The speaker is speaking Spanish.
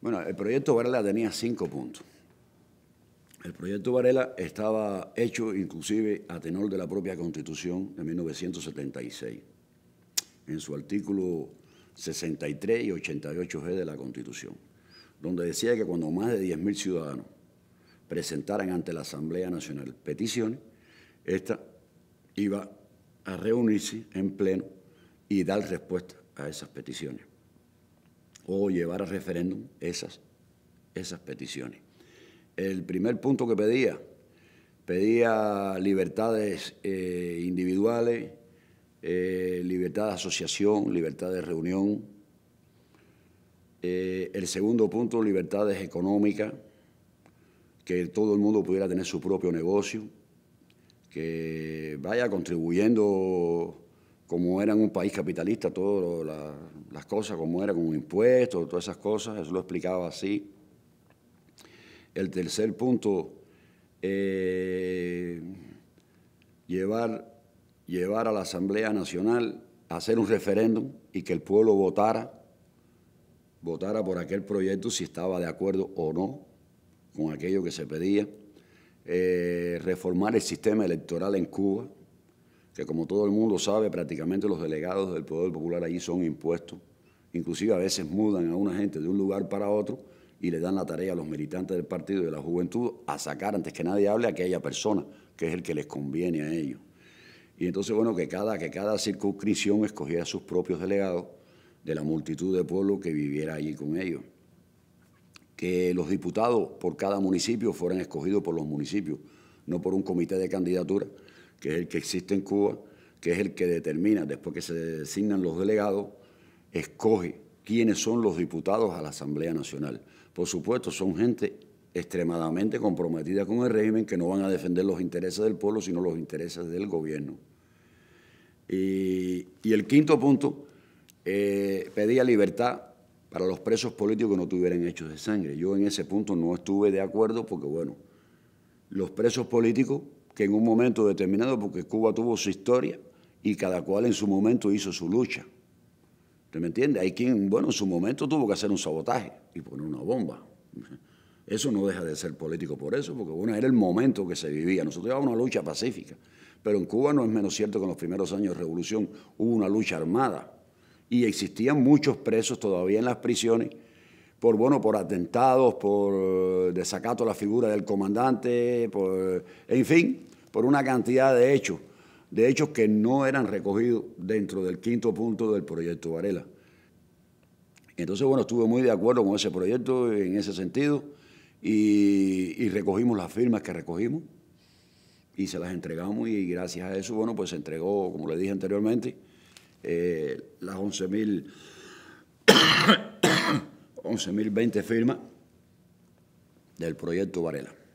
Bueno, el proyecto Varela tenía cinco puntos. El proyecto Varela estaba hecho inclusive a tenor de la propia Constitución de 1976, en su artículo 63 y 88G de la Constitución, donde decía que cuando más de 10.000 ciudadanos presentaran ante la Asamblea Nacional peticiones, esta iba a reunirse en pleno y dar respuesta a esas peticiones o llevar a referéndum esas, esas peticiones. El primer punto que pedía, pedía libertades eh, individuales, eh, libertad de asociación, libertad de reunión. Eh, el segundo punto, libertades económicas, que todo el mundo pudiera tener su propio negocio, que vaya contribuyendo como era un país capitalista, todas las cosas, como era con impuestos, todas esas cosas, eso lo explicaba así. El tercer punto, eh, llevar, llevar a la Asamblea Nacional a hacer un referéndum y que el pueblo votara, votara por aquel proyecto si estaba de acuerdo o no con aquello que se pedía. Eh, reformar el sistema electoral en Cuba, que como todo el mundo sabe, prácticamente los delegados del Poder Popular allí son impuestos, inclusive a veces mudan a una gente de un lugar para otro y le dan la tarea a los militantes del partido y de la juventud a sacar antes que nadie hable a aquella persona, que es el que les conviene a ellos. Y entonces, bueno, que cada, que cada circunscripción escogiera sus propios delegados de la multitud de pueblo que viviera allí con ellos. Que los diputados por cada municipio fueran escogidos por los municipios, no por un comité de candidatura, que es el que existe en Cuba, que es el que determina, después que se designan los delegados, escoge quiénes son los diputados a la Asamblea Nacional. Por supuesto, son gente extremadamente comprometida con el régimen que no van a defender los intereses del pueblo, sino los intereses del gobierno. Y, el quinto punto, eh, pedía libertad para los presos políticos que no tuvieran hechos de sangre. Yo en ese punto no estuve de acuerdo porque, bueno, los presos políticos que en un momento determinado, porque Cuba tuvo su historia y cada cual en su momento hizo su lucha. ¿Usted me entiende? Hay quien, bueno, en su momento tuvo que hacer un sabotaje y poner una bomba. Eso no deja de ser político por eso, porque bueno, era el momento que se vivía. Nosotros llevábamos una lucha pacífica, pero en Cuba no es menos cierto que en los primeros años de revolución hubo una lucha armada y existían muchos presos todavía en las prisiones por, bueno, por atentados, por eh, desacato a la figura del comandante, por, en fin, por una cantidad de hechos, de hechos que no eran recogidos dentro del quinto punto del proyecto Varela. Entonces, bueno, estuve muy de acuerdo con ese proyecto en ese sentido y, recogimos las firmas que recogimos y se las entregamos y gracias a eso, bueno, pues se entregó, como le dije anteriormente, eh, las 11.000... 11.020 firmas del proyecto Varela.